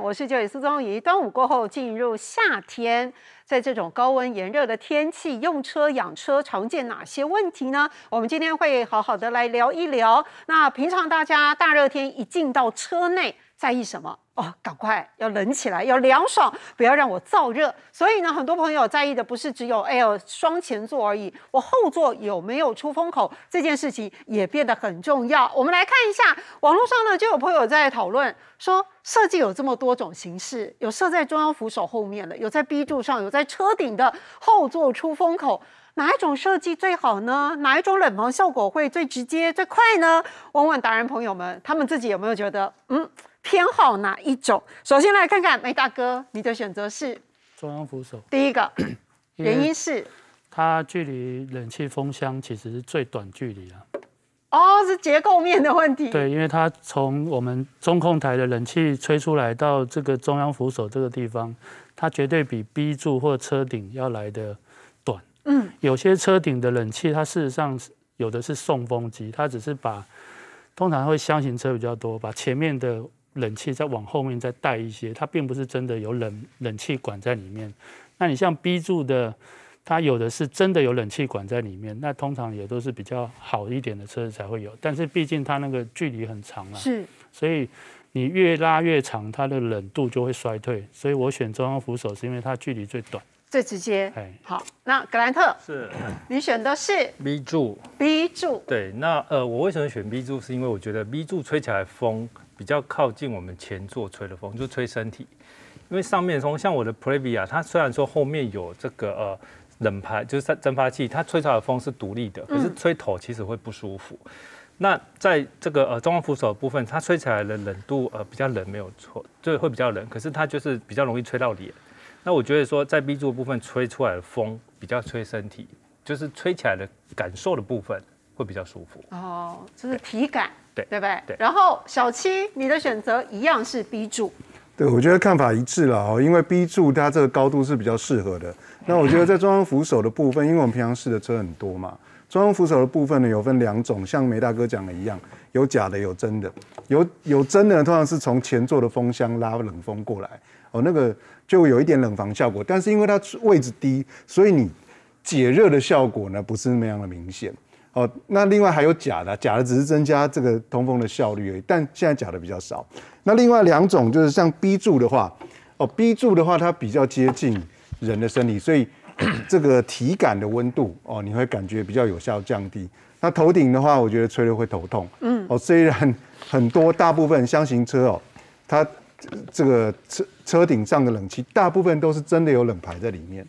我是九野苏宗仪。端午过后进入夏天，在这种高温炎热的天气，用车养车常见哪些问题呢？我们今天会好好的来聊一聊。那平常大家大热天一进到车内。在意什么哦？赶快要冷起来，要凉爽，不要让我燥热。所以呢，很多朋友在意的不是只有哎呦双前座而已，我后座有没有出风口这件事情也变得很重要。我们来看一下，网络上呢就有朋友在讨论说，设计有这么多种形式，有设在中央扶手后面的，有在 B 柱上，有在车顶的后座出风口，哪一种设计最好呢？哪一种冷房效果会最直接最快呢？问问达人朋友们，他们自己有没有觉得嗯？偏好哪一种？首先来看看，梅大哥，你的选择是中央扶手。第一个 原因是它距离冷气风箱其实是最短距离了。哦，是结构面的问题。对，因为它从我们中控台的冷气吹出来到这个中央扶手这个地方，它绝对比 B 柱或车顶要来的短。嗯，有些车顶的冷气它事实上是有的是送风机，它只是把通常会箱型车比较多，把前面的。冷气再往后面再带一些，它并不是真的有冷冷气管在里面。那你像 B 柱的，它有的是真的有冷气管在里面，那通常也都是比较好一点的车子才会有。但是毕竟它那个距离很长啊，是，所以你越拉越长，它的冷度就会衰退。所以我选中央扶手是因为它距离最短，最直接。好，那格兰特是，你选的是 B 柱，B 柱。对，那呃，我为什么选 B 柱？是因为我觉得 B 柱吹起来风。比较靠近我们前座吹的风，就吹身体，因为上面风像我的 Previa，它虽然说后面有这个呃冷排，就是在蒸发器，它吹出来的风是独立的，可是吹头其实会不舒服。那在这个呃中央扶手部分，它吹起来的冷度呃比较冷没有错，就会比较冷，可是它就是比较容易吹到脸。那我觉得说在 B 柱部分吹出来的风比较吹身体，就是吹起来的感受的部分会比较舒服。哦，就是体感。对对不对？对，然后小七，你的选择一样是 B 柱。对，我觉得看法一致了哦，因为 B 柱它这个高度是比较适合的。那我觉得在中央扶手的部分，因为我们平常试的车很多嘛，中央扶手的部分呢有分两种，像梅大哥讲的一样，有假的有真的。有有真的通常是从前座的风箱拉冷风过来哦，那个就有一点冷房效果，但是因为它位置低，所以你解热的效果呢不是那样的明显。哦，那另外还有假的，假的只是增加这个通风的效率而已，但现在假的比较少。那另外两种就是像 B 柱的话，哦，B 柱的话它比较接近人的身体，所以 这个体感的温度哦，你会感觉比较有效降低。那头顶的话，我觉得吹了会头痛。嗯，哦，虽然很多大部分箱型车哦，它这个车车顶上的冷气大部分都是真的有冷排在里面，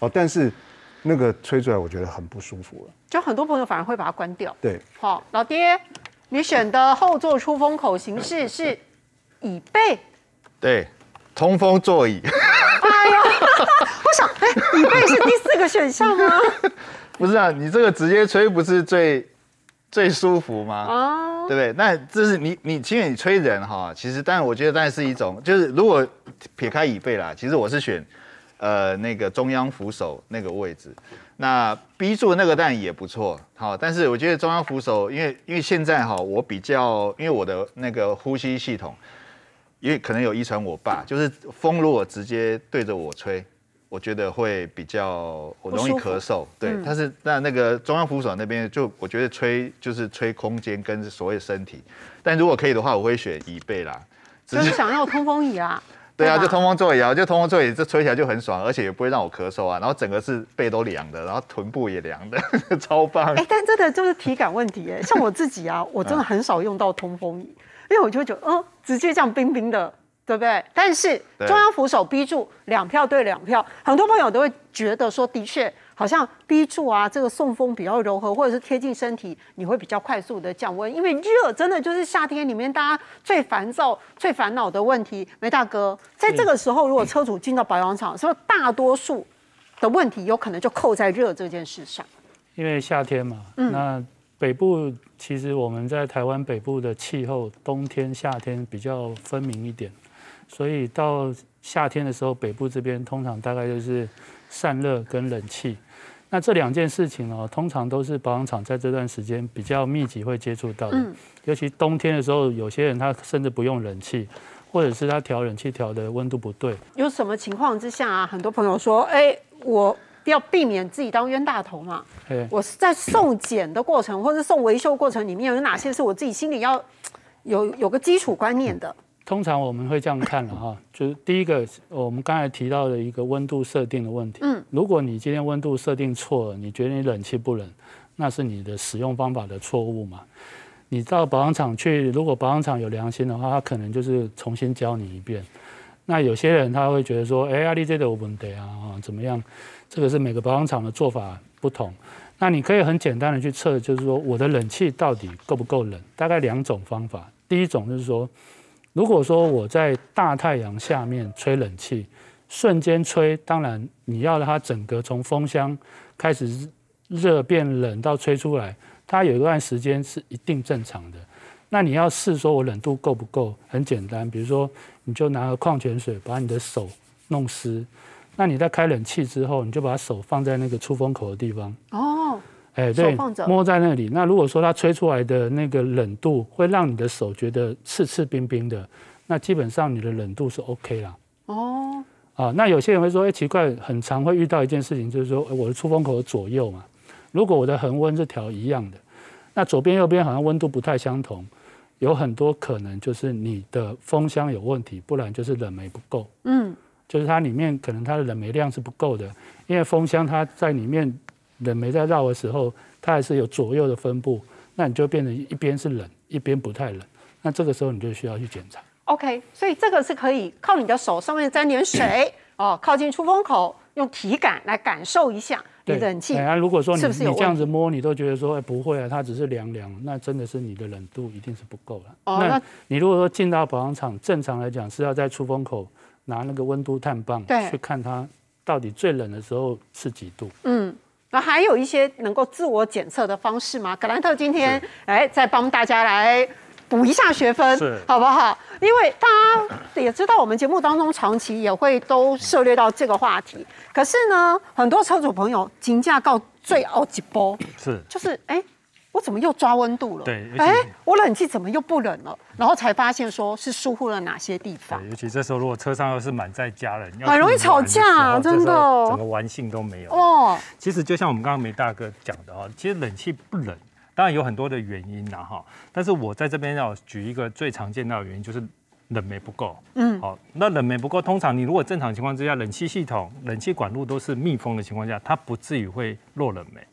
哦，但是。那个吹出来，我觉得很不舒服了。就很多朋友反而会把它关掉。对，好，老爹，你选的后座出风口形式是椅背？对，通风座椅。哎呀，我想，哎，椅背是第四个选项吗？不是啊，你这个直接吹不是最最舒服吗？哦，对不对？那这是你你因为你吹人哈，其实，但我觉得，但是一种，就是如果撇开椅背啦，其实我是选。呃，那个中央扶手那个位置，那 B 柱那个蛋也不错，好，但是我觉得中央扶手，因为因为现在哈，我比较因为我的那个呼吸系统，因为可能有遗传我爸，就是风如果直接对着我吹，我觉得会比较我容易咳嗽，对，但是那那个中央扶手那边就我觉得吹就是吹空间跟所谓身体，但如果可以的话，我会选椅背啦，只是想要通风椅啊。对啊，就通风座椅啊，就通风座椅，这吹起来就很爽，而且也不会让我咳嗽啊。然后整个是背都凉的，然后臀部也凉的，超棒。哎，但真的就是体感问题哎。像我自己啊，我真的很少用到通风椅，因为我就觉得，嗯，直接这样冰冰的，对不对？但是中央扶手逼住两票对两票，很多朋友都会觉得说，的确。好像 B 柱啊，这个送风比较柔和，或者是贴近身体，你会比较快速的降温。因为热真的就是夏天里面大家最烦躁、最烦恼的问题。梅大哥，在这个时候，如果车主进到保养厂，以大多数的问题有可能就扣在热这件事上。因为夏天嘛，那北部其实我们在台湾北部的气候，冬天夏天比较分明一点，所以到夏天的时候，北部这边通常大概就是散热跟冷气。那这两件事情呢，通常都是保养厂在这段时间比较密集会接触到的。嗯，尤其冬天的时候，有些人他甚至不用冷气，或者是他调冷气调的温度不对。有什么情况之下啊？很多朋友说，哎，我要避免自己当冤大头嘛。我是在送检的过程，或者送维修过程里面，有哪些是我自己心里要有有个基础观念的？通常我们会这样看了哈，就是第一个，我们刚才提到的一个温度设定的问题。嗯，如果你今天温度设定错了，你觉得你冷气不冷，那是你的使用方法的错误嘛？你到保养厂去，如果保养厂有良心的话，他可能就是重新教你一遍。那有些人他会觉得说，哎阿力这的我们得啊，怎么样？这个是每个保养厂的做法不同。那你可以很简单的去测，就是说我的冷气到底够不够冷？大概两种方法，第一种就是说。如果说我在大太阳下面吹冷气，瞬间吹，当然你要让它整个从风箱开始热变冷到吹出来，它有一段时间是一定正常的。那你要试说我冷度够不够？很简单，比如说你就拿个矿泉水把你的手弄湿，那你在开冷气之后，你就把手放在那个出风口的地方。哦。哎，对，摸在那里。那如果说它吹出来的那个冷度会让你的手觉得刺刺冰冰的，那基本上你的冷度是 OK 啦。哦，啊，那有些人会说，哎，奇怪，很常会遇到一件事情，就是说，我的出风口左右嘛，如果我的恒温是调一样的，那左边右边好像温度不太相同，有很多可能就是你的风箱有问题，不然就是冷媒不够。嗯，就是它里面可能它的冷媒量是不够的，因为风箱它在里面。冷媒在绕的时候，它还是有左右的分布，那你就变成一边是冷，一边不太冷。那这个时候你就需要去检查。OK，所以这个是可以靠你的手上面沾点水哦，靠近出风口，用体感来感受一下你冷气。那如果说是你是这样子摸，你都觉得说哎、不会啊，它只是凉凉，那真的是你的冷度一定是不够了。哦。那你如果说进到保养厂，正常来讲是要在出风口拿那个温度探棒去看它到底最冷的时候是几度。嗯。那还有一些能够自我检测的方式吗？格兰特今天哎，再帮大家来补一下学分，好不好？因为大家也知道，我们节目当中长期也会都涉猎到这个话题。可是呢，很多车主朋友金价告最哦几波，是就是哎。我怎么又抓温度了？对，哎，我冷气怎么又不冷了？然后才发现说是疏忽了哪些地方。对，尤其这时候如果车上又是满载家人，很容易吵架真的，怎个玩性都没有。哦，其实就像我们刚刚梅大哥讲的哈，其实冷气不冷，当然有很多的原因啦哈。但是我在这边要举一个最常见的原因，就是冷媒不够。嗯，好，那冷媒不够，通常你如果正常情况之下，冷气系统、冷气管路都是密封的情况下，它不至于会落冷媒。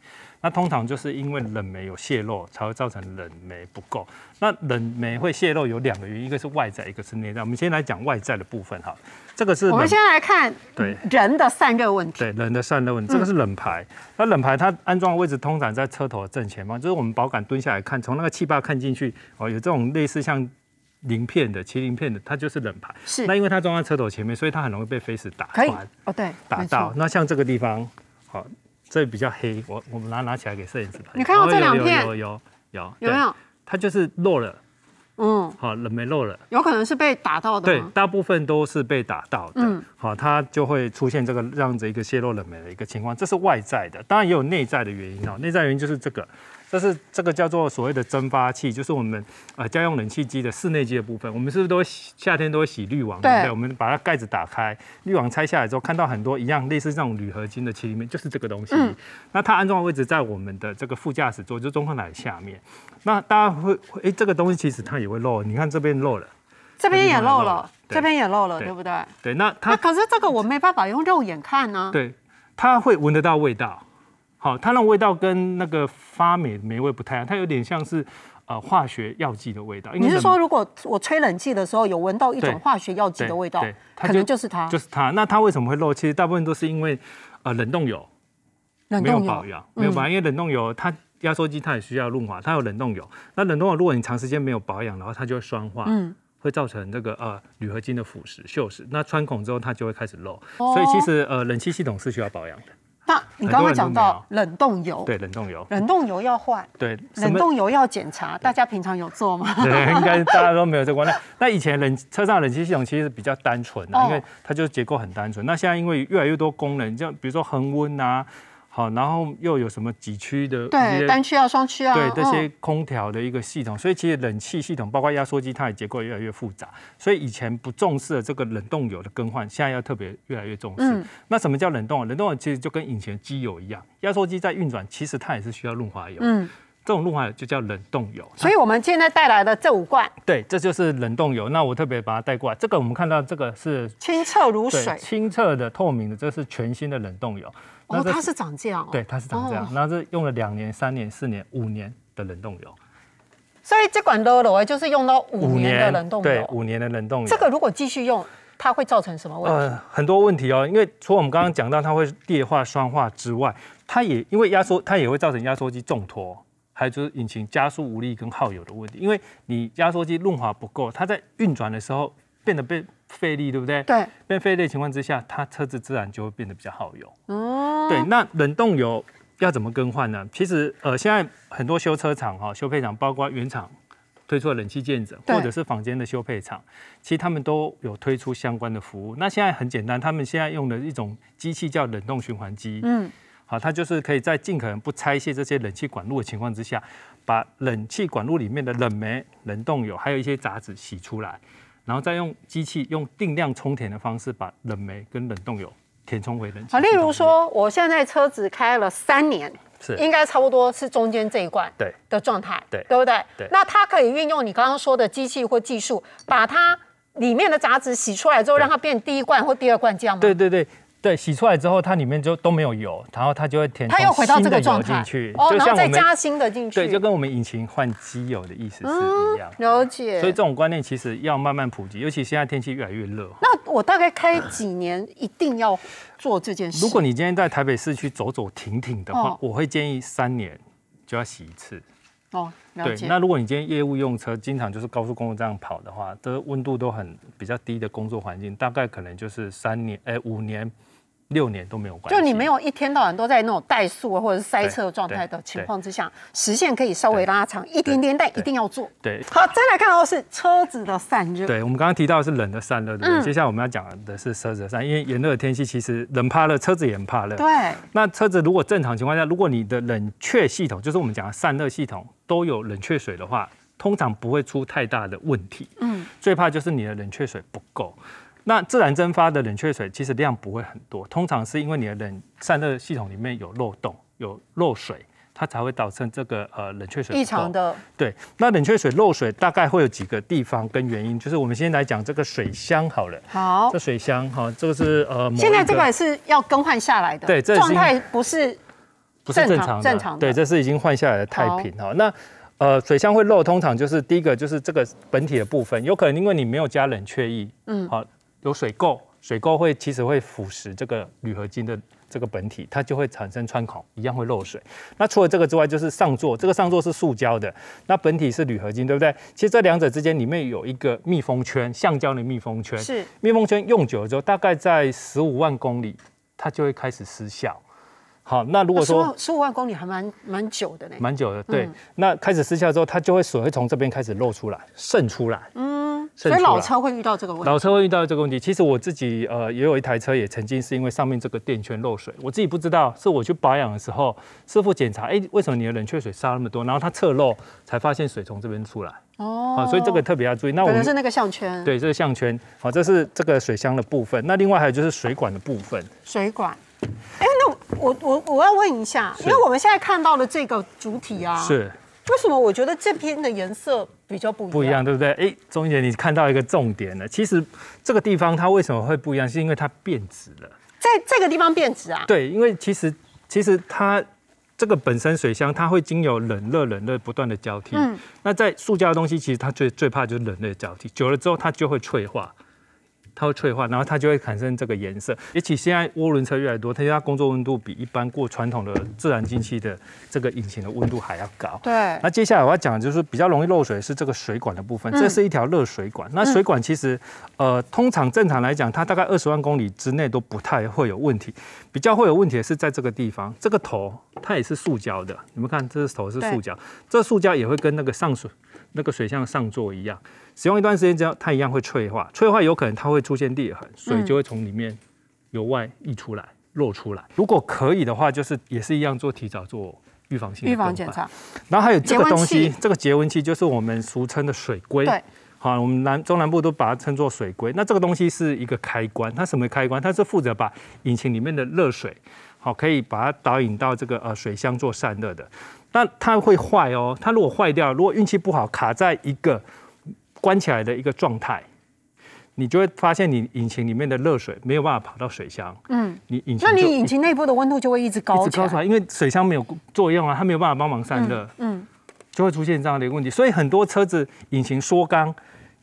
那通常就是因为冷媒有泄漏，才会造成冷媒不够。那冷媒会泄漏有两个原因，一个是外在，一个是内在。我们先来讲外在的部分哈。这个是我们先来看对人的散热问题。对人的散热问题，这个是冷排。那冷排它安装位置通常在车头正前方，就是我们保杆蹲下来看，从那个气坝看进去哦，有这种类似像鳞片的麒鳞片的，它就是冷排。是。那因为它装在车头前面，所以它很容易被飞石打穿。哦，对。打到。那像这个地方，好。这比较黑，我我们拿拿起来给摄影师拍。你看到这两片？有有有有。有没有？它就是漏了，嗯，好冷媒漏了，有可能是被打到的。对，大部分都是被打到的，好，它就会出现这个样子一个泄漏冷媒的一个情况，这是外在的，当然也有内在的原因哦。内在原因就是这个。这是这个叫做所谓的蒸发器，就是我们呃家用冷气机的室内机的部分。我们是不是都夏天都会洗滤网？对不对？我们把它盖子打开，滤网拆下来之后，看到很多一样类似这种铝合金的漆里面，就是这个东西。嗯。那它安装的位置在我们的这个副驾驶座，就中控台下面。那大家会哎，这个东西其实它也会漏。你看这边漏了，这边也漏了，这边也漏了，对不对？对，那它……那可是这个我没办法用肉眼看呢。对，它会闻得到味道。好，它那味道跟那个发霉霉味不太一样，它有点像是呃化学药剂的味道。你是说，如果我吹冷气的时候有闻到一种化学药剂的味道，可能就是它。就是它。那它为什么会漏？其实大部分都是因为呃冷冻油没有保养，没有保养。因为冷冻油它压缩机它也需要润滑，它有冷冻油。那冷冻油如果你长时间没有保养的话，它就会酸化，嗯，会造成这个呃铝合金的腐蚀锈蚀。那穿孔之后它就会开始漏。所以其实呃冷气系统是需要保养的。那你刚刚讲到冷冻油，对冷冻油，冷冻油要换，对，冷冻油要检查，大家平常有做吗？应该大家都没有在关。那那以前冷车上冷气系统其实比较单纯，因为它就结构很单纯。那现在因为越来越多功能，像比如说恒温啊。好，然后又有什么几区的？对，单区啊，双区啊，对这些空调的一个系统。所以其实冷气系统包括压缩机，它的结构越来越复杂。所以以前不重视这个冷冻油的更换，现在要特别越来越重视。嗯，那什么叫冷冻油？冷冻油其实就跟以前机油一样，压缩机在运转，其实它也是需要润滑油。嗯。这种润滑油就叫冷冻油，所以我们现在带来的这五罐，对，这就是冷冻油。那我特别把它带过来。这个我们看到，这个是清澈如水，清澈的、透明的，这是全新的冷冻油。哦，它是长这样。对，它是长这样。那这用了两年、三年、四年、五年的冷冻油，所以这管 l o l o 就是用到五年的冷冻油，对，五年的冷冻油。这个如果继续用，它会造成什么问题？呃，很多问题哦。因为了我们刚刚讲到，它会裂化、酸化之外，它也因为压缩，它也会造成压缩机重托。还是引擎加速无力跟耗油的问题，因为你压缩机润滑不够，它在运转的时候变得变费力，对不对？对。变费力的情况之下，它车子自然就会变得比较耗油。哦。对，那冷冻油要怎么更换呢？其实呃，现在很多修车厂哈，修配厂，包括原厂推出冷气件者，或者是坊间的修配厂，其实他们都有推出相关的服务。那现在很简单，他们现在用的一种机器叫冷冻循环机。嗯。啊，它就是可以在尽可能不拆卸这些冷气管路的情况之下，把冷气管路里面的冷媒、冷冻油，还有一些杂质洗出来，然后再用机器用定量充填的方式把冷媒跟冷冻油填充回冷气。好，例如说我现在车子开了三年，是应该差不多是中间这一罐对的状态，对，对不对？对。那它可以运用你刚刚说的机器或技术，把它里面的杂质洗出来之后，让它变第一罐或第二罐这样吗？对对对。对，洗出来之后，它里面就都没有油，然后它就会填它又回到这个状态。哦，然后再加新的进去。对，就跟我们引擎换机油的意思是一样。了解。所以这种观念其实要慢慢普及，尤其现在天气越来越热。那我大概开几年一定要做这件事？如果你今天在台北市区走走停停的话，我会建议三年就要洗一次。哦，对，那如果你今天业务用车，经常就是高速公路这样跑的话，这温度都很比较低的工作环境，大概可能就是三年，哎，五年。六年都没有关系，就你没有一天到晚都在那种怠速啊或者是塞车状态的情况之下，时限可以稍微拉长一点点，但一定要做。对，好，再来看到是车子的散热。对，我们刚刚提到的是冷的散热，接下来我们要讲的是车子的散，因为炎热天气其实冷怕热，车子也很怕热。对，那车子如果正常情况下，如果你的冷却系统，就是我们讲的散热系统都有冷却水的话，通常不会出太大的问题。嗯，最怕就是你的冷却水不够。那自然蒸发的冷却水其实量不会很多，通常是因为你的冷散热系统里面有漏洞、有漏水，它才会导致这个呃冷却水异常的。对，那冷却水漏水大概会有几个地方跟原因，就是我们先来讲这个水箱好了。好，这水箱哈，这个是呃，现在这个是要更换下来的。对，状态不是不是正常正常，对，这是已经换下来的太平哈。那呃，水箱会漏，通常就是第一个就是这个本体的部分，有可能因为你没有加冷却液，嗯，好。有水垢，水垢会其实会腐蚀这个铝合金的这个本体，它就会产生穿孔，一样会漏水。那除了这个之外，就是上座，这个上座是塑胶的，那本体是铝合金，对不对？其实这两者之间里面有一个密封圈，橡胶的密封圈。是密封圈用久了之后，大概在十五万公里，它就会开始失效。好，那如果说十五万公里还蛮蛮久的呢，蛮久的。对，那开始失效之后，它就会水会从这边开始漏出来，渗出来。嗯，所以老车会遇到这个问题。老车会遇到这个问题。其实我自己呃也有一台车，也曾经是因为上面这个垫圈漏水，我自己不知道，是我去保养的时候，师傅检查，哎，为什么你的冷却水烧那么多？然后它侧漏，才发现水从这边出来。哦，好，所以这个特别要注意。那可能是那个项圈。对，这个项圈。好，这是这个水箱的部分。那另外还有就是水管的部分。水管。我我我要问一下，因为我们现在看到的这个主体啊，是为什么？我觉得这边的颜色比较不一样，不一样对不对？哎，钟姐，你看到一个重点了。其实这个地方它为什么会不一样，是因为它变质了。在这个地方变质啊？对，因为其实其实它这个本身水箱，它会经由冷热冷热不断的交替。嗯。那在塑胶的东西，其实它最最怕就是冷热交替，久了之后它就会脆化。它会退化，然后它就会产生这个颜色。尤其现在涡轮车越来越多，它它工作温度比一般过传统的自然进气的这个引擎的温度还要高。对。那接下来我要讲的就是比较容易漏水是这个水管的部分，这是一条热水管。那水管其实，呃，通常正常来讲，它大概二十万公里之内都不太会有问题。比较会有问题的是在这个地方，这个头它也是塑胶的。你们看，这是头是塑胶，这塑胶也会跟那个上水那个水箱上座一样。使用一段时间之后，它一样会脆化，脆化有可能它会出现裂痕，水就会从里面由外溢出来漏出来。如果可以的话，就是也是一样做提早做预防性预防检查。然后还有这个东西，这个节温器就是我们俗称的水龟。好，我们南中南部都把它称作水龟。那这个东西是一个开关，它什么开关？它是负责把引擎里面的热水，好，可以把它导引到这个呃水箱做散热的。那它会坏哦，它如果坏掉，如果运气不好卡在一个。关起来的一个状态，你就会发现你引擎里面的热水没有办法跑到水箱，嗯，你引擎，那你引擎内部的温度就会一直高，一直高出来，因为水箱没有作用啊，它没有办法帮忙散热，嗯，就会出现这样的一个问题。所以很多车子引擎缩缸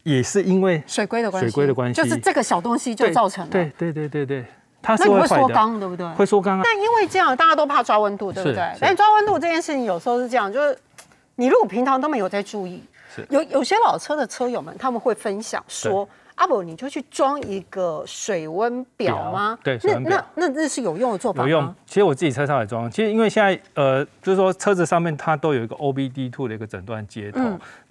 也是因为水龟的关系，水龟的关系，就是这个小东西就造成了，对对对对对，它会缩缸，对不对？会缩缸，啊。但因为这样，大家都怕抓温度，对不对？但抓温度这件事情有时候是这样，就是你如果平常都没有在注意。有有些老车的车友们，他们会分享说。阿伯，你就去装一个水温表吗？对，水表。那那那这是有用的做法吗？有用。其实我自己车上也装，其实因为现在呃，就是说车子上面它都有一个 OBD2 的一个诊断接头。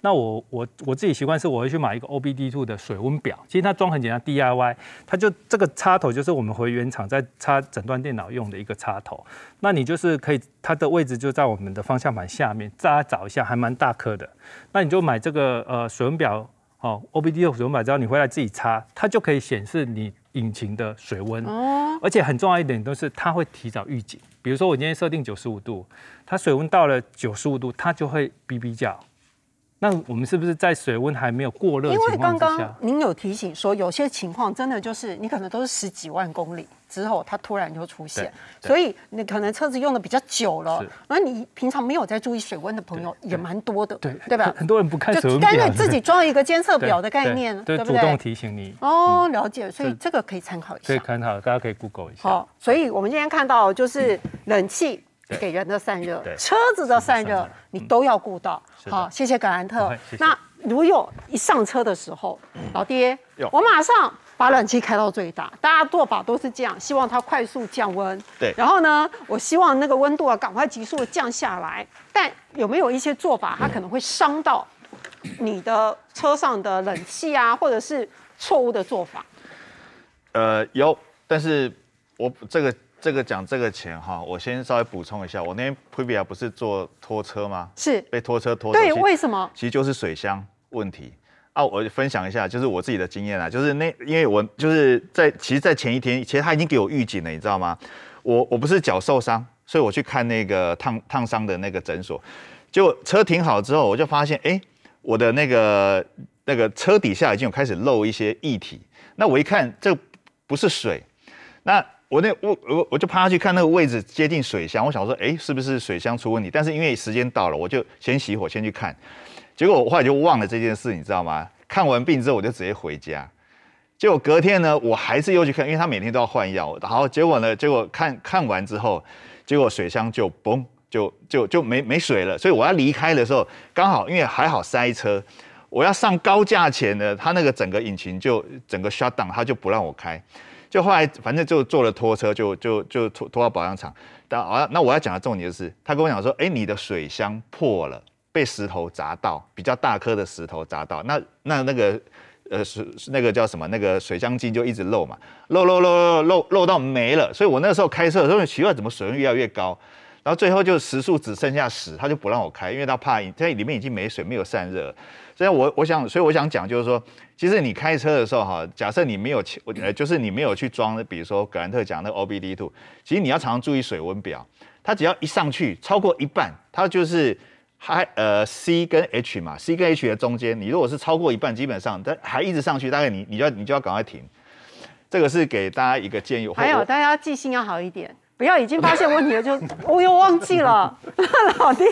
那我我我自己习惯是，我会去买一个 OBD2 的水温表。其实它装很简单，DIY。它就这个插头就是我们回原厂再插诊断电脑用的一个插头。那你就是可以，它的位置就在我们的方向盘下面，大家找一下，还蛮大颗的。那你就买这个呃水温表。好，OBD 水温板，只要你回来自己插，它就可以显示你引擎的水温。哦，而且很重要一点都是，它会提早预警。比如说我今天设定九十五度，它水温到了九十五度，它就会哔哔叫。那我们是不是在水温还没有过热因为刚刚您有提醒说，有些情况真的就是你可能都是十几万公里之后，它突然就出现。所以你可能车子用的比较久了，而你平常没有在注意水温的朋友也蛮多的，对吧？很多人不看水温表，自己装一个监测表的概念，对不对？主动提醒你哦，了解。所以这个可以参考一下，可以参考，大家可以 Google 一下。好，所以我们今天看到就是冷气。给人的散热，车子的散热，你都要顾到。好，谢谢格兰特。那如有一上车的时候，老爹，我马上把暖气开到最大。大家做法都是这样，希望它快速降温。对。然后呢，我希望那个温度啊，赶快急速的降下来。但有没有一些做法，它可能会伤到你的车上的冷气啊，或者是错误的做法？呃，有，但是我这个。这个讲这个钱哈，我先稍微补充一下，我那天 p v i a 不是坐拖车吗？是被拖车拖对，为什么？其实就是水箱问题啊！我分享一下，就是我自己的经验啊，就是那因为我就是在，其实，在前一天，其实他已经给我预警了，你知道吗？我我不是脚受伤，所以我去看那个烫烫伤的那个诊所，就果车停好之后，我就发现，哎，我的那个那个车底下已经有开始漏一些液体，那我一看，这不是水，那。我那我我我就趴下去看那个位置接近水箱，我想说，哎，是不是水箱出问题？但是因为时间到了，我就先熄火，先去看。结果我后来就忘了这件事，你知道吗？看完病之后，我就直接回家。结果隔天呢，我还是又去看，因为他每天都要换药。后结果呢，结果看看完之后，结果水箱就嘣，就就就没没水了。所以我要离开的时候，刚好因为还好塞车，我要上高架前呢，他那个整个引擎就整个 shutdown，他就不让我开。就后来反正就坐了拖车，就就就拖拖到保养厂。但啊，那我要讲的重点就是，他跟我讲说，哎，你的水箱破了，被石头砸到，比较大颗的石头砸到。那那那个呃水那个叫什么？那个水箱筋就一直漏嘛，漏漏漏漏漏漏到没了。所以我那时候开车，候，奇怪，怎么水温越来越高？然后最后就时速只剩下十，他就不让我开，因为他怕在里面已经没水，没有散热，所以我我想，所以我想讲就是说，其实你开车的时候哈，假设你没有呃，就是你没有去装，比如说格兰特讲那 OBD2，其实你要常常注意水温表，它只要一上去超过一半，它就是还呃 C 跟 H 嘛，C 跟 H 的中间，你如果是超过一半，基本上它还一直上去，大概你你就要你就要赶快停，这个是给大家一个建议，还有大家记性要好一点。不要已经发现问题了，就我 又忘记了，老爹，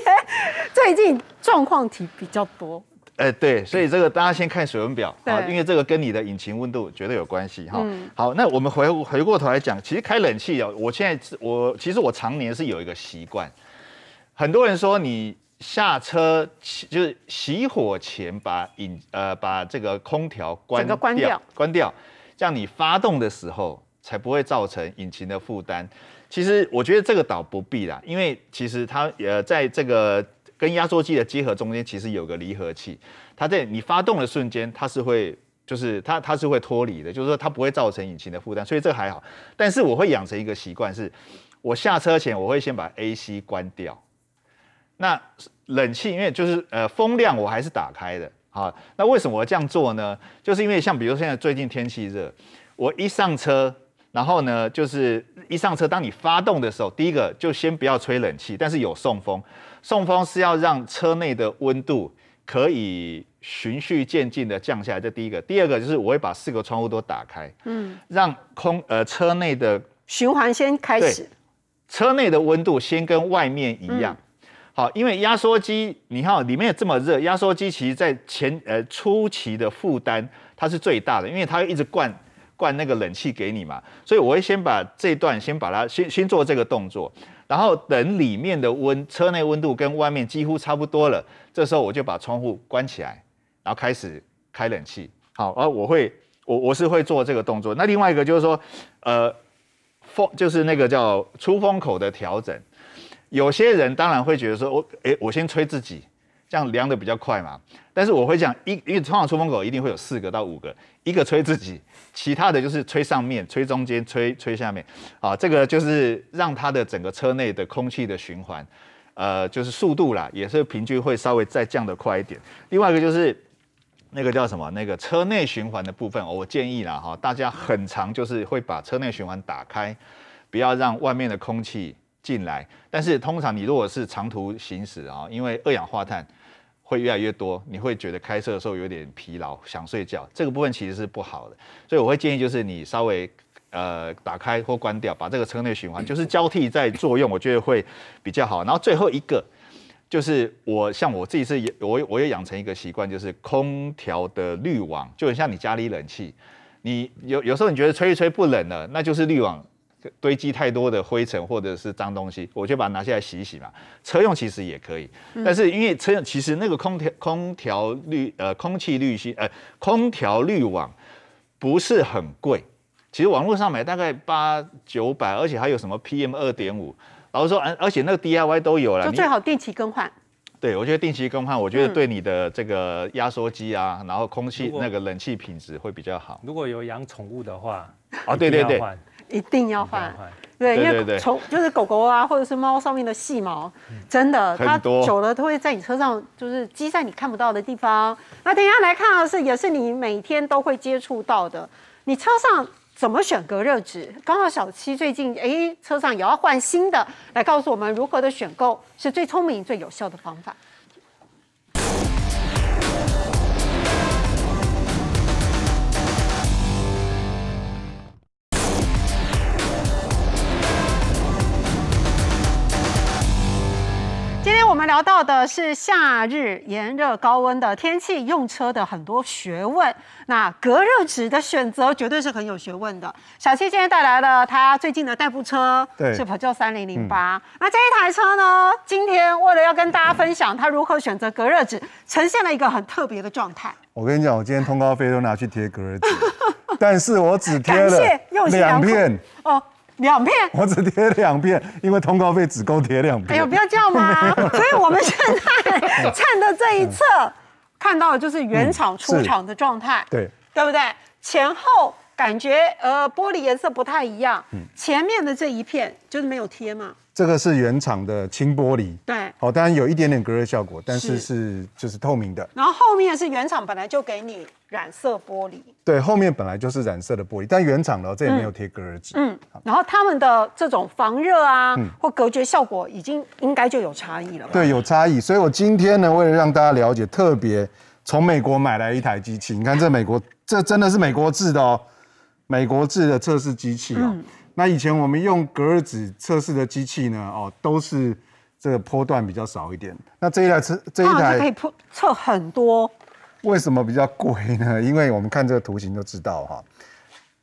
最近状况题比较多。哎，对，所以这个大家先看水温表啊，因为这个跟你的引擎温度绝对有关系哈。好，那我们回回过头来讲，其实开冷气哦，我现在我其实我常年是有一个习惯，很多人说你下车就是熄火前把引呃把这个空调关关掉，关掉，样你发动的时候才不会造成引擎的负担。其实我觉得这个倒不必啦，因为其实它呃在这个跟压缩机的结合中间，其实有个离合器，它在你发动的瞬间，它是会就是它它是会脱离的，就是说它不会造成引擎的负担，所以这还好。但是我会养成一个习惯是，我下车前我会先把 AC 关掉，那冷气因为就是呃风量我还是打开的，好，那为什么我这样做呢？就是因为像比如现在最近天气热，我一上车。然后呢，就是一上车，当你发动的时候，第一个就先不要吹冷气，但是有送风，送风是要让车内的温度可以循序渐进的降下来，这第一个。第二个就是我会把四个窗户都打开，嗯，让空呃车内的循环先开始，车内的温度先跟外面一样。好，因为压缩机，你看里面有这么热，压缩机其实在前呃初期的负担它是最大的，因为它一直灌。灌那个冷气给你嘛，所以我会先把这段先把它先先做这个动作，然后等里面的温车内温度跟外面几乎差不多了，这时候我就把窗户关起来，然后开始开冷气。好，而我会我我是会做这个动作。那另外一个就是说，呃，风就是那个叫出风口的调整。有些人当然会觉得说我诶，我先吹自己。这样凉的比较快嘛？但是我会讲，一因为窗常出风口一定会有四个到五个，一个吹自己，其他的就是吹上面、吹中间、吹吹下面，啊，这个就是让它的整个车内的空气的循环，呃，就是速度啦，也是平均会稍微再降的快一点。另外一个就是那个叫什么？那个车内循环的部分，我建议啦哈，大家很长就是会把车内循环打开，不要让外面的空气。进来，但是通常你如果是长途行驶啊，因为二氧化碳会越来越多，你会觉得开车的时候有点疲劳，想睡觉。这个部分其实是不好的，所以我会建议就是你稍微呃打开或关掉，把这个车内循环就是交替在作用，我觉得会比较好。然后最后一个就是我像我自己是也我我也养成一个习惯，就是空调的滤网就很像你家里冷气，你有有时候你觉得吹一吹不冷了，那就是滤网。堆积太多的灰尘或者是脏东西，我就把它拿下来洗洗嘛。车用其实也可以，但是因为车用其实那个空调空调滤呃空气滤芯呃空调滤网不是很贵，其实网络上买大概八九百，而且还有什么 PM 二点五，然后说而而且那个 DIY 都有了，最好定期更换。对，我觉得定期更换，我觉得对你的这个压缩机啊，然后空气那个冷气品质会比较好。如果有养宠物的话，啊对对对。一定要换，对，因为从就是狗狗啊，或者是猫上面的细毛，真的它久了都会在你车上，就是积在你看不到的地方。那等下来看啊，是，也是你每天都会接触到的，你车上怎么选隔热纸？刚好小七最近哎车上也要换新的，来告诉我们如何的选购是最聪明、最有效的方法。聊到的是夏日炎热高温的天气用车的很多学问，那隔热纸的选择绝对是很有学问的。小七今天带来了他最近的代步车，对，是 Pro 零零八。那这一台车呢，今天为了要跟大家分享它如何选择隔热纸，呈现了一个很特别的状态。我跟你讲，我今天通告费都拿去贴隔热纸，但是我只贴了两片哦。两片，我只贴两片，因为通告费只够贴两片。哎呦，不要叫嘛！所以我们现在 趁的这一侧，看到的就是原厂出厂的状态，对，对不对？前后感觉呃玻璃颜色不太一样，嗯，前面的这一片就是没有贴嘛。这个是原厂的清玻璃，对，好，当然有一点点隔热效果，但是是就是透明的。然后后面是原厂本来就给你。染色玻璃，对，后面本来就是染色的玻璃，但原厂的这也没有贴隔热纸。嗯，然后他们的这种防热啊或隔绝效果，已经应该就有差异了。对，有差异。所以我今天呢，为了让大家了解，特别从美国买来一台机器。你看这美国，这真的是美国制的哦，美国制的测试机器哦。那以前我们用隔热纸测试的机器呢，哦，都是这个波段比较少一点。那这一台是这一台可以测很多。为什么比较贵呢？因为我们看这个图形就知道哈，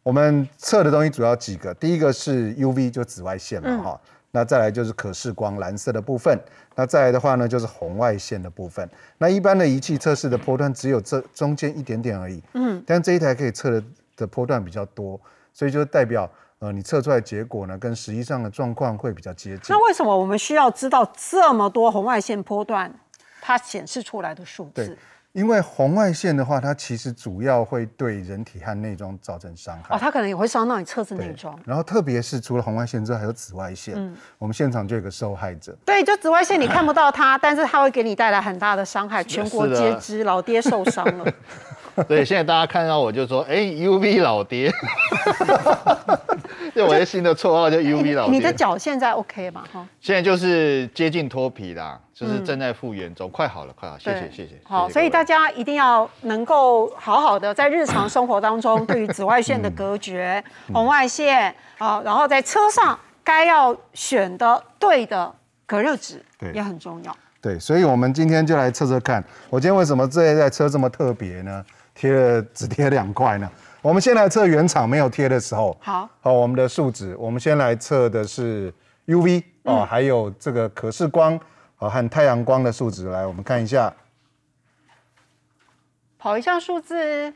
我们测的东西主要几个，第一个是 UV 就紫外线嘛哈，那再来就是可视光蓝色的部分，那再来的话呢就是红外线的部分。那一般的仪器测试的波段只有这中间一点点而已，嗯，但这一台可以测的的波段比较多，所以就代表呃你测出来结果呢跟实际上的状况会比较接近。那为什么我们需要知道这么多红外线波段它显示出来的数字？因为红外线的话，它其实主要会对人体和内装造成伤害。哦，它可能也会伤到你车身内装。然后，特别是除了红外线之外，还有紫外线。嗯。我们现场就有个受害者。对，就紫外线你看不到它，但是它会给你带来很大的伤害。全国皆知，老爹受伤了。以 现在大家看到我就说，哎，UV 老爹，就 我的新的绰号叫 UV 老爹。你的脚现在 OK 吗？哈，现在就是接近脱皮啦，就是正在复原中，快好了，快好。谢谢谢谢。好，所以大家一定要能够好好的在日常生活当中对于紫外线的隔绝，红外线好，然后在车上该要选的对的隔热纸，对，也很重要。对，所以我们今天就来测测看，我今天为什么这一台车这么特别呢？贴了只贴两块呢。我们先来测原厂没有贴的时候。好。好，我们的数值，我们先来测的是 UV 哦，还有这个可视光和和太阳光的数值。来，我们看一下，跑一下数字。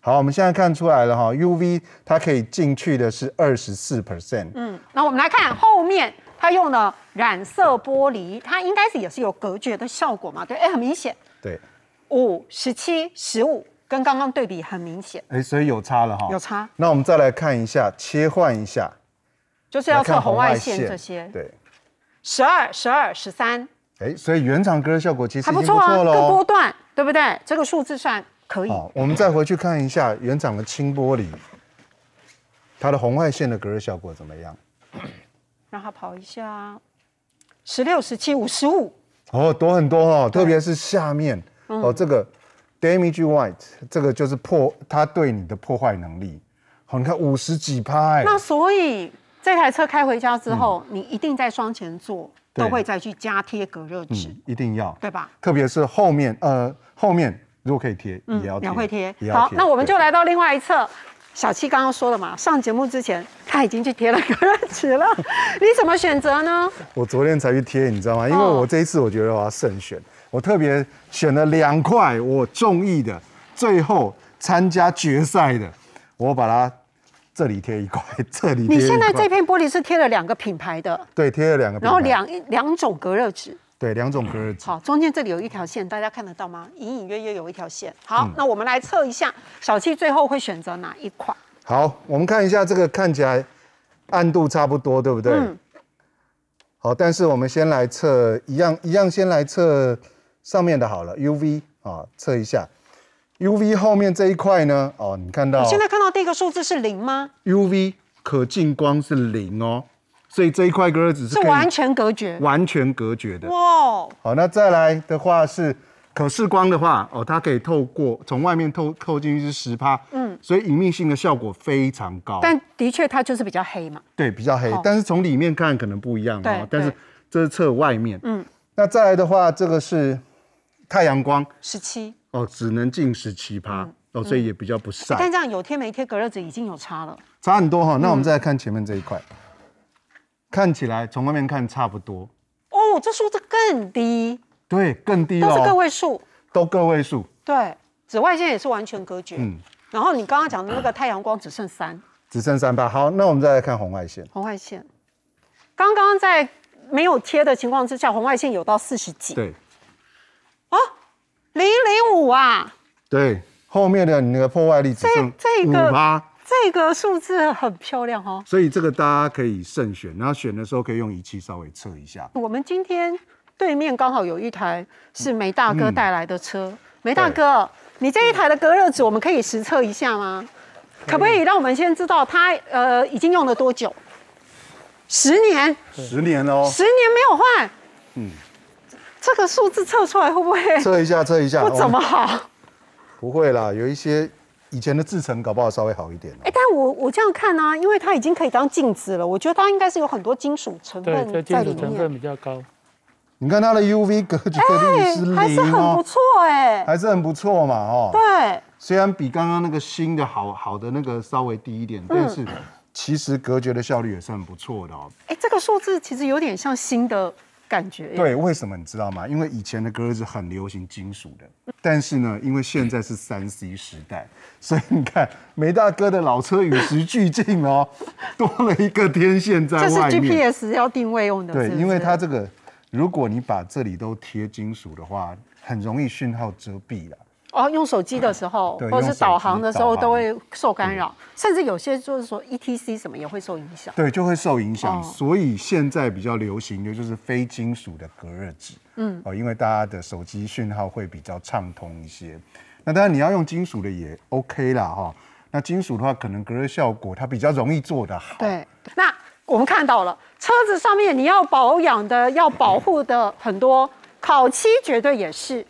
好，我们现在看出来了哈，UV 它可以进去的是二十四 percent。嗯，那我们来看后面它用了染色玻璃，它应该是也是有隔绝的效果嘛，对？哎，很明显。对。五十七、十五，跟刚刚对比很明显。哎，所以有差了哈。有差。那我们再来看一下，切换一下，就是要测红外线这些。对。十二、十二、十三。哎，所以原厂隔热效果其实还不错啊，各波段，对不对？这个数字算可以。我们再回去看一下原厂的轻玻璃，它的红外线的隔热效果怎么样？让它跑一下，十六、十七、五十五。哦，多很多哦，特别是下面。哦，这个 damage white 这个就是破，它对你的破坏能力。好，你看五十几拍。那所以这台车开回家之后，你一定在双前座都会再去加贴隔热纸，一定要，对吧？特别是后面，呃，后面如果可以贴，也要。也会贴。好，那我们就来到另外一侧。小七刚刚说了嘛，上节目之前他已经去贴隔热纸了。你怎么选择呢？我昨天才去贴，你知道吗？因为我这一次我觉得我要慎选。我特别选了两块我中意的，最后参加决赛的，我把它这里贴一块，这里。你现在这片玻璃是贴了两个品牌的，对，贴了两个，然后两两种隔热纸，对，两种隔热纸。好，中间这里有一条线，大家看得到吗？隐隐约约有一条线。好，那我们来测一下，小七最后会选择哪一款？好，我们看一下这个看起来暗度差不多，对不对？好，但是我们先来测一样一样，先来测。上面的好了，UV 啊，测一下，UV 后面这一块呢，哦，你看到，现在看到第一个数字是零吗？UV 可进光是零哦，所以这一块隔热是，完全隔绝，完全隔绝的哇。好，那再来的话是可视光的话，哦，它可以透过从外面透透进去是十帕，嗯，所以隐秘性的效果非常高。但的确它就是比较黑嘛，对，比较黑，但是从里面看可能不一样，哦。但是这是测外面，嗯，那再来的话，这个是。太阳光十七哦，只能进十七趴哦，所以也比较不晒。但这样有贴没贴隔热纸已经有差了，差很多哈。那我们再来看前面这一块，看起来从外面看差不多哦，这数字更低，对，更低了。都是个位数，都个位数。对，紫外线也是完全隔绝。嗯，然后你刚刚讲的那个太阳光只剩三，只剩三八。好，那我们再来看红外线。红外线，刚刚在没有贴的情况之下，红外线有到四十几。对。啊，零零五啊，对，后面的你那个破坏力只剩个吗？这个数字很漂亮哦。所以这个大家可以慎选，然后选的时候可以用仪器稍微测一下。我们今天对面刚好有一台是梅大哥带来的车，梅大哥，你这一台的隔热纸我们可以实测一下吗？可不可以让我们先知道它呃已经用了多久？十年？十年哦？十年没有换？嗯。这个数字测出来会不会？测一下，测一下，不怎么好。不会啦，有一些以前的制程搞不好稍微好一点。哎，但我我这样看呢，因为它已经可以当镜子了，我觉得它应该是有很多金属成分。在金属成分比较高。你看它的 UV 隔绝率是还是很不错哎，还是很不错嘛哦。对。虽然比刚刚那个新的好好的那个稍微低一点，但是其实隔绝的效率也是很不错的哦。哎，这个数字其实有点像新的。感觉对，为什么你知道吗？因为以前的歌是很流行金属的，但是呢，因为现在是三 C 时代，所以你看梅大哥的老车与时俱进哦，多了一个天线在外面，这是 GPS 要定位用的。对，因为它这个，如果你把这里都贴金属的话，很容易讯号遮蔽了。哦，用手机的时候，或者是导航的时候，都会受干扰，甚至有些就是说 E T C 什么也会受影响。对，就会受影响。所以现在比较流行的就是非金属的隔热纸，嗯，哦，因为大家的手机讯号会比较畅通一些。那当然你要用金属的也 O K 啦，哈。那金属的话，可能隔热效果它比较容易做的好。对，那我们看到了，车子上面你要保养的、要保护的很多，烤漆绝对也是。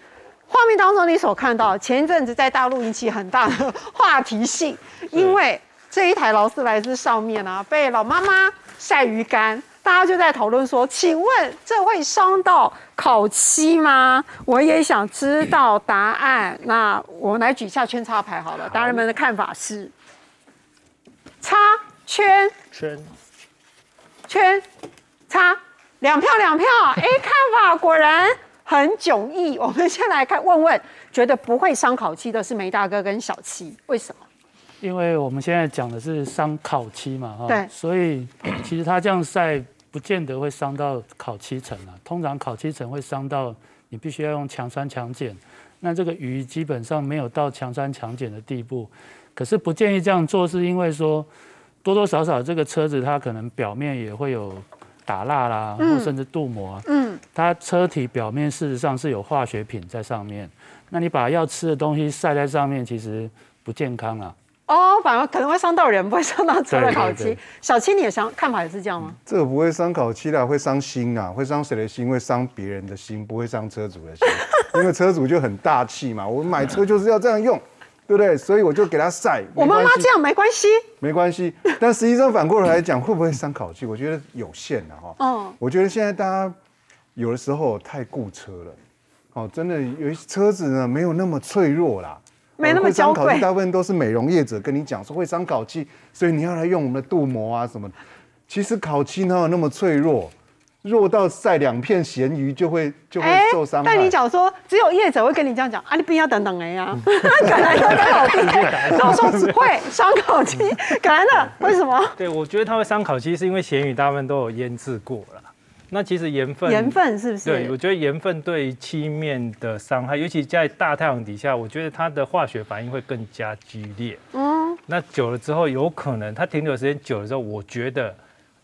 画面当中，你所看到前一阵子在大陆引起很大的 话题性，因为这一台劳斯莱斯上面呢被老妈妈晒鱼干，大家就在讨论说，请问这会伤到烤漆吗？我也想知道答案。那我们来举一下圈叉牌好了，大人们的看法是叉圈圈圈叉两票两票哎，看法果然。很迥异，我们先来看，问问觉得不会伤烤漆的是梅大哥跟小七，为什么？因为我们现在讲的是伤烤漆嘛，哈，对，所以其实他这样晒不见得会伤到烤漆层啊。通常烤漆层会伤到，你必须要用强酸强碱，那这个鱼基本上没有到强酸强碱的地步。可是不建议这样做，是因为说多多少少这个车子它可能表面也会有。打蜡啦，或甚至镀膜，嗯，它车体表面事实上是有化学品在上面。那你把要吃的东西晒在上面，其实不健康啊。哦，反而可能会伤到人，不会伤到车的烤漆。小青，你也想看法也是这样吗？这个不会伤烤漆啦，会伤心啊！会伤谁的心？会伤别人的心，不会伤车主的心，因为车主就很大气嘛。我买车就是要这样用。对不对？所以我就给他晒。我妈妈这样没关系。没关系，但实际上反过来讲，会不会伤烤漆？我觉得有限的哈。嗯，我觉得现在大家有的时候太顾车了，哦，真的有些车子呢，没有那么脆弱啦，没那么娇贵。大部分都是美容业者跟你讲说会伤烤漆，所以你要来用我们的镀膜啊什么。其实烤漆哪有那么脆弱？弱到晒两片咸鱼就会就会受伤。但你讲说，只有业者会跟你这样讲啊，你不要等等哎呀。那可能 在烤漆，烤烧只会，伤烤期，可能的，为什么？对，我觉得它会伤烤期，是因为咸鱼大部分都有腌制过了，那其实盐分，盐分是不是？对，我觉得盐分对漆面的伤害，尤其在大太阳底下，我觉得它的化学反应会更加激烈。嗯，那久了之后，有可能它停留时间久了之后，我觉得。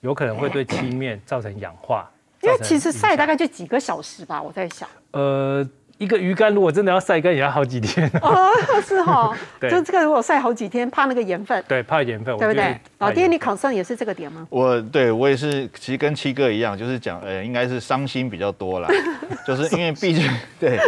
有可能会对漆面造成氧化，因为其实晒大概就几个小时吧。我在想，呃，一个鱼竿如果真的要晒干，也要好几天。哦，是哈，就这个如果晒好几天，怕那个盐分。对，怕盐分，对不对？老爹，你考上也是这个点吗？我对我也是，其实跟七哥一样，就是讲，呃，应该是伤心比较多啦，就是因为毕竟 对。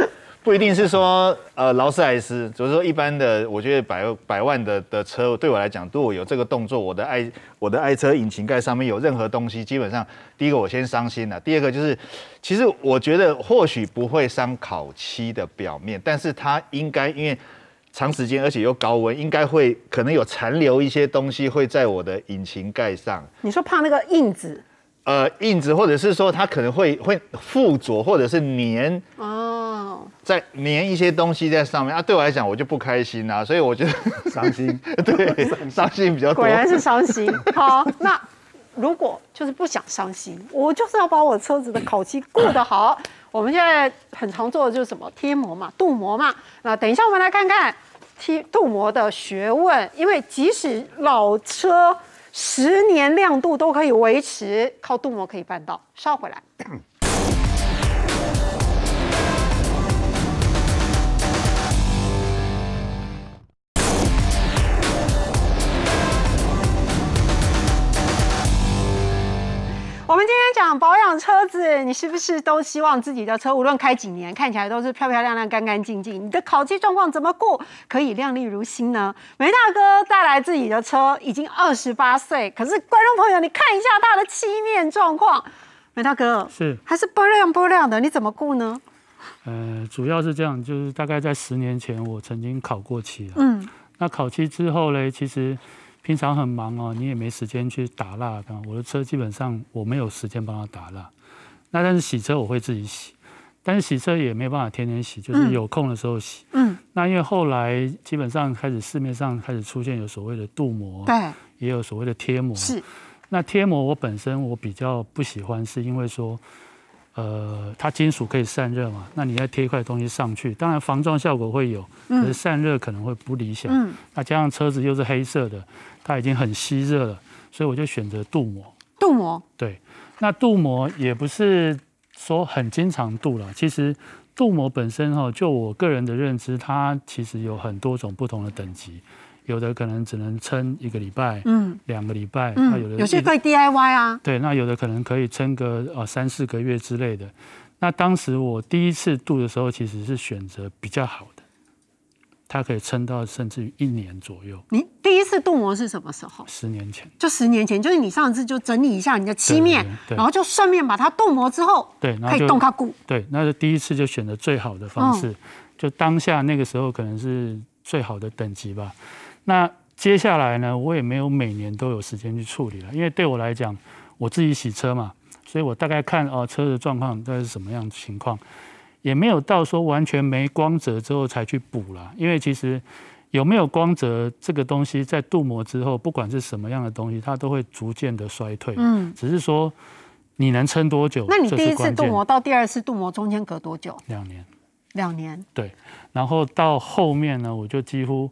不一定是说，呃，劳斯莱斯，只是说一般的，我觉得百百万的的车，对我来讲，如果有这个动作，我的爱，我的爱车引擎盖上面有任何东西，基本上，第一个我先伤心了，第二个就是，其实我觉得或许不会伤烤漆的表面，但是它应该因为长时间而且又高温，应该会可能有残留一些东西会在我的引擎盖上。你说怕那个印子？呃，印子，或者是说它可能会会附着，或者是粘哦，在粘一些东西在上面啊。对我来讲，我就不开心啊，所以我觉得伤心，对，伤心比较多。果然是伤心。好，那如果就是不想伤心，我就是要把我车子的烤漆过得好。我们现在很常做的就是什么贴膜嘛、镀膜嘛。那等一下我们来看看贴镀膜的学问，因为即使老车。十年亮度都可以维持，靠镀膜可以办到，烧回来。我们今天讲保养车子，你是不是都希望自己的车无论开几年，看起来都是漂漂亮亮、干干净净？你的烤漆状况怎么过可以亮丽如新呢？梅大哥带来自己的车，已经二十八岁，可是观众朋友，你看一下他的漆面状况。梅大哥是还是波亮波亮的，你怎么过呢？呃，主要是这样，就是大概在十年前我曾经考过漆嗯，那考漆之后呢，其实。平常很忙哦，你也没时间去打蜡。我的车基本上我没有时间帮他打蜡，那但是洗车我会自己洗，但是洗车也没有办法天天洗，就是有空的时候洗。嗯，那因为后来基本上开始市面上开始出现有所谓的镀膜，对，也有所谓的贴膜。是，那贴膜我本身我比较不喜欢，是因为说。呃，它金属可以散热嘛？那你要贴一块东西上去，当然防撞效果会有，可是散热可能会不理想。嗯，那加上车子又是黑色的，它已经很吸热了，所以我就选择镀膜。镀膜？对，那镀膜也不是说很经常镀了。其实镀膜本身哈，就我个人的认知，它其实有很多种不同的等级。有的可能只能撑一个礼拜，嗯，两个礼拜，那有的有些可以 DIY 啊，对，那有的可能可以撑个呃三四个月之类的。那当时我第一次镀的时候，其实是选择比较好的，它可以撑到甚至于一年左右。你第一次镀膜是什么时候？十年前，就十年前，就是你上次就整理一下你的漆面，然后就顺便把它镀膜之后，对，可以动它骨，对，那就第一次就选择最好的方式，就当下那个时候可能是最好的等级吧。那接下来呢？我也没有每年都有时间去处理了，因为对我来讲，我自己洗车嘛，所以我大概看哦车的状况概是什么样的情况，也没有到说完全没光泽之后才去补了。因为其实有没有光泽这个东西，在镀膜之后，不管是什么样的东西，它都会逐渐的衰退。嗯，只是说你能撑多久？那你第一次镀膜到第二次镀膜中间隔多久？两年，两年。对，然后到后面呢，我就几乎。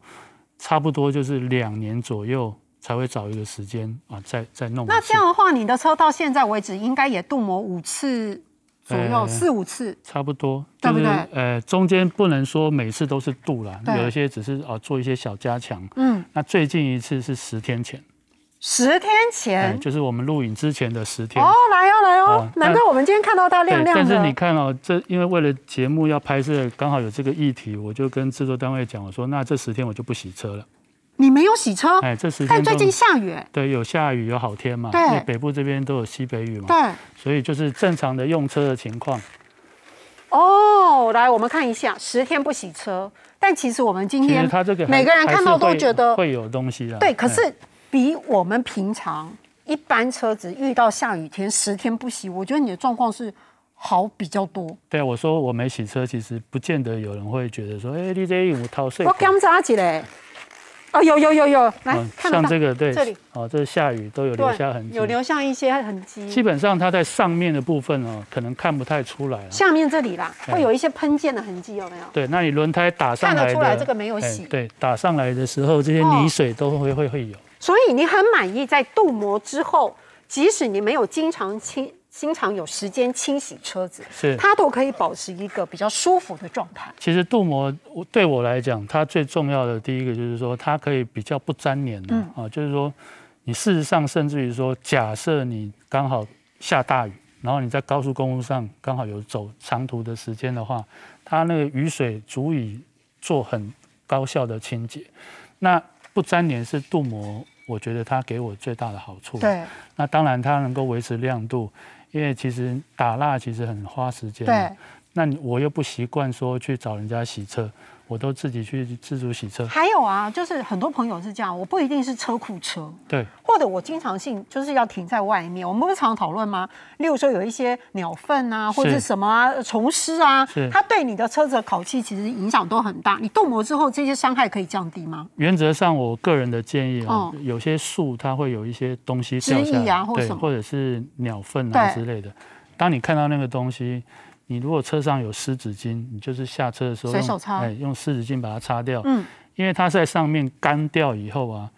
差不多就是两年左右才会找一个时间啊，再再弄。那这样的话，你的车到现在为止应该也镀膜五次左右，四五次，差不多。不是呃，中间不能说每次都是镀了，有一些只是啊做一些小加强。嗯，那最近一次是十天前。十天前，就是我们录影之前的十天。哦，来哦，来哦！难怪我们今天看到它亮亮的。但是你看哦，这因为为了节目要拍摄，刚好有这个议题，我就跟制作单位讲，我说那这十天我就不洗车了。你没有洗车？哎，这十天。但最近下雨。对，有下雨有好天嘛？对。因北部这边都有西北雨嘛。对。所以就是正常的用车的情况。哦，来，我们看一下，十天不洗车，但其实我们今天，每个人看到都觉得会有东西啊。对，可是。比我们平常一般车子遇到下雨天十天不洗，我觉得你的状况是好比较多。对，我说我没洗车，其实不见得有人会觉得说，哎，DJ 我套税。我刚扎起来。哦，有有有有，来，像这个对，哦，这下雨都有留下痕迹，有留下一些痕迹。基本上它在上面的部分哦，可能看不太出来。下面这里啦，会有一些喷溅的痕迹有没有？对，那你轮胎打上来的，看得出来这个没有洗。对，打上来的时候这些泥水都会会会有。所以你很满意，在镀膜之后，即使你没有经常清、经常有时间清洗车子，是它都可以保持一个比较舒服的状态。其实镀膜对我来讲，它最重要的第一个就是说，它可以比较不粘连啊，就是说，你事实上甚至于说，假设你刚好下大雨，然后你在高速公路上刚好有走长途的时间的话，它那个雨水足以做很高效的清洁。那不粘连是镀膜。我觉得它给我最大的好处。对，那当然它能够维持亮度，因为其实打蜡其实很花时间。对，那我又不习惯说去找人家洗车。我都自己去自主洗车。还有啊，就是很多朋友是这样，我不一定是车库车，对，或者我经常性就是要停在外面。我们不是常讨论吗？例如说有一些鸟粪啊，或者什么虫尸啊，它对你的车子的口气其实影响都很大。你镀膜之后，这些伤害可以降低吗？原则上，我个人的建议啊，有些树它会有一些东西，枝叶啊，或者或者是鸟粪啊之类的。当你看到那个东西。你如果车上有湿纸巾，你就是下车的时候，手擦，哎，用湿纸巾把它擦掉。嗯，因为它在上面干掉以后啊，